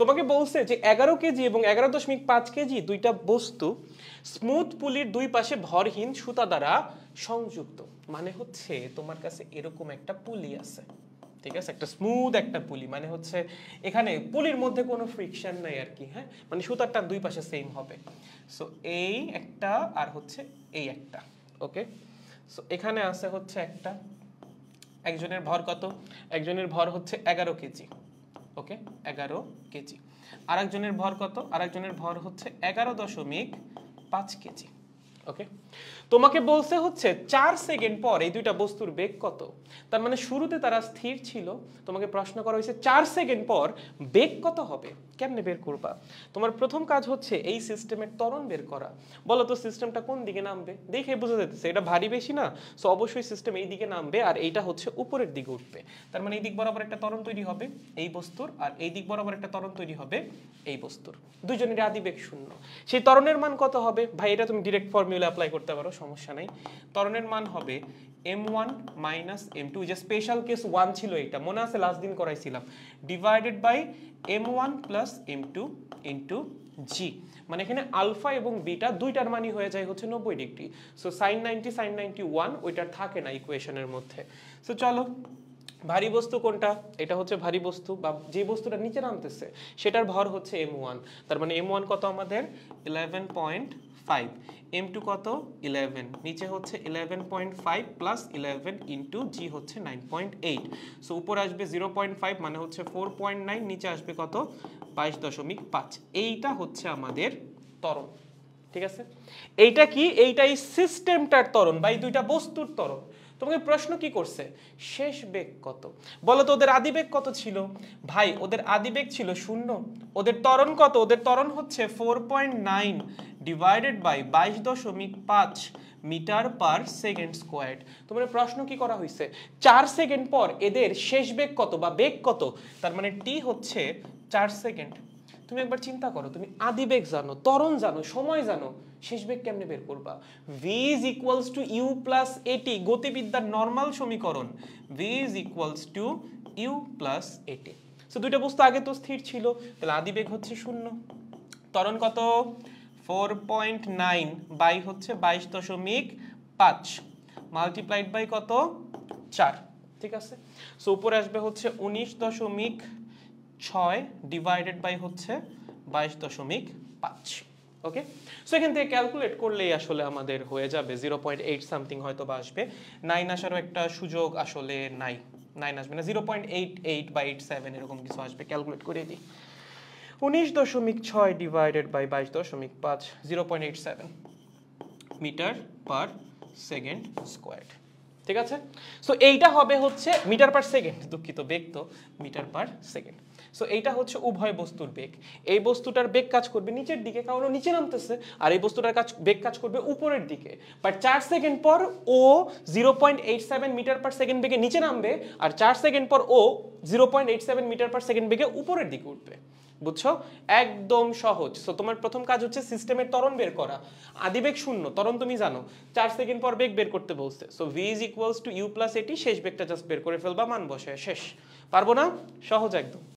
তোমাকে বলছে যে এগারো কেজি এবং এগারো দশমিক পাঁচ কেজি দুইটা বস্তু স্মুথ পুলির দুই পাশে ভরহীন সুতা দ্বারা সংযুক্ত মানে হচ্ছে তোমার কাছে এরকম একটা পুলি আছে ঠিক আছে একটা স্মুথ একটা পুলি মানে হচ্ছে এখানে পুলির মধ্যে কোনো ফ্রিকশন নাই আর কি হ্যাঁ মানে সুতারটা দুই পাশে সেম হবে সো এই একটা আর হচ্ছে এই একটা ওকে সো এখানে আছে হচ্ছে একটা একজনের ভর কত একজনের ভর হচ্ছে এগারো কেজি ওকে এগারো কেজি আরেকজনের ভর কত আরেকজনের ভর হচ্ছে এগারো দশমিক পাঁচ কেজি ওকে তোমাকে বলছে হচ্ছে চার সেকেন্ড পর এই দুইটা বস্তুর বেগ কত তার মানে শুরুতে তারা স্থির ছিল তোমাকে প্রশ্ন করা হয়েছে চার সেকেন্ড পর বেগ কত হবে কেমনে বের করবা তোমার প্রথম কাজ হচ্ছে এই সিস্টেমের ত্বরণ বের করা বলো তো সিস্টেমটা কোন দিকে নামবে দেখে বোঝা যেতেছে এটা ভারী বেশি না সো অবশ্যই সিস্টেম এই দিকে নামবে আর এইটা হচ্ছে উপরের দিকে উঠবে তার মানে এই দিক বরাবর একটা ত্বরণ তৈরি হবে এই বস্তুর আর এই দিক বরাবর একটা ত্বরণ তৈরি হবে এই বস্তুর দুজনের আদি বেগ শূন্য সেই ত্বরণের মান কত হবে ভাই এটা তুমি ডিরেক্ট ফর্মে টেবিল অ্যাপ্লাই করতে পারো সমস্যা নেই তরণের মান হবে M one minus M two যে স্পেশাল কেস ওয়ান ছিল এটা মনে আছে লাস্ট দিন করাইছিলাম divided by M one plus M two into G মানে এখানে আলফা এবং বিটা দুইটার মানই হয়ে যায় হচ্ছে নব্বই degree so sine ninety sine ninety one ওইটার থাকে না ইকুয়েশনের মধ্যে সো চলো ভারী বস্তু কোনটা এটা হচ্ছে ভারী বস্তু বা যে বস্তুটা নিচে নামতেছে সেটার ভর হচ্ছে এম ওয়ান তার মানে এম ওয়ান কত আমাদের eleven point five M two কত ইলেভেন নিচে হচ্ছে eleven point five plus eleven into G হচ্ছে নাইন পয়েন্ট এইট সো উপর আসবে জিরো পয়েন্ট ফাইভ মানে হচ্ছে ফোর পয়েন্ট নাইন নিচে আসবে কত বাইশ দশমিক পাঁচ এইটা হচ্ছে আমাদের তরণ ঠিক আছে এইটা কি এইটা এই সিস্টেমটার তরণ বা এই দুইটা বস্তুর তরণ তোমাকে প্রশ্ন কি করছে শেষ বেগ কত বলো তো ওদের আদি বেগ কত ছিল ভাই ওদের আদি বেগ ছিল শূন্য ওদের তরণ কত ওদের তরণ হচ্ছে four point nine divided by বাইশ দশমিক পাঁচ মিটার পার সেকেন্ড স্কোয়ার তোমার মানে প্রশ্ন কি করা হয়েছে চার সেকেন্ড পর এদের শেষ বেগ কত বা বেগ কত তার মানে টি হচ্ছে চার সেকেন্ড তুমি একবার চিন্তা করো তুমি আদিবেগ জানো তরণ জানো সময় জানো শেষ বেগ কেমনে বের করবা V is equals to U plus A T গতিবিদ্যার নর্মাল সমীকরণ V is equals to U plus A T so দুইটা বস্তু আগে তো স্থির ছিল তাহলে আদিবেগ হচ্ছে শূন্য তরণ কত ফোর পয়েন্ট নাইন বাই হচ্ছে বাইশ দশমিক পাঁচ মাল্টিপ্লাইড বাই কত চার ঠিক আছে সো উপরে আসবে হচ্ছে উনিশ দশমিক ছয় ডিভাইডেড বাই হচ্ছে বাইশ দশমিক পাঁচ ওকে সো এখান থেকে ক্যালকুলেট করলেই আসলে আমাদের হয়ে যাবে জিরো পয়েন্ট এইট সামথিং হয়তো বা আসবে নাইন আসারও একটা সুযোগ আসলে নাই নাইন আসবে না জিরো পয়েন্ট এইট এইট বা এইট সেভেন এরকম কিছু আসবে ক্যালকুলেট করে দিই উনিশ দশমিক ছয় ডিভাইডেড বাই বাইশ দশমিক পাঁচ zero point eight seven meter per second squared ঠিক আছে সো এইটা হবে হচ্ছে মিটার পার সেকেন্ড দুঃখিত বেগ তো মিটার পার সেকেন্ড সো এইটা হচ্ছে উভয় বস্তুর বেগ এই বস্তুটার বেগ কাজ করবে নিচের দিকে কারণ ও নিচে নামতেছে আর এই বস্তুটার কাজ বেগ কাজ করবে উপরের দিকে বাট চার সেকেন্ড পর ও zero point eight seven meter per second বেগে নিচে নামবে আর চার সেকেন্ড পর ও zero point eight seven meter per second বেগে উপরের দিকে উঠবে বুঝছো একদম সহজ সো তোমার প্রথম কাজ হচ্ছে সিস্টেমের ত্বরণ বের করা আদিবেগ শূন্য ত্বরণ তুমি জানো চার সেকেন্ড পর বেগ বের করতে বলছে so V is equals to U plus A T শেষ বেগটা জাস্ট বের করে ফেলবা মান বসে শেষ পারবো না সহজ একদম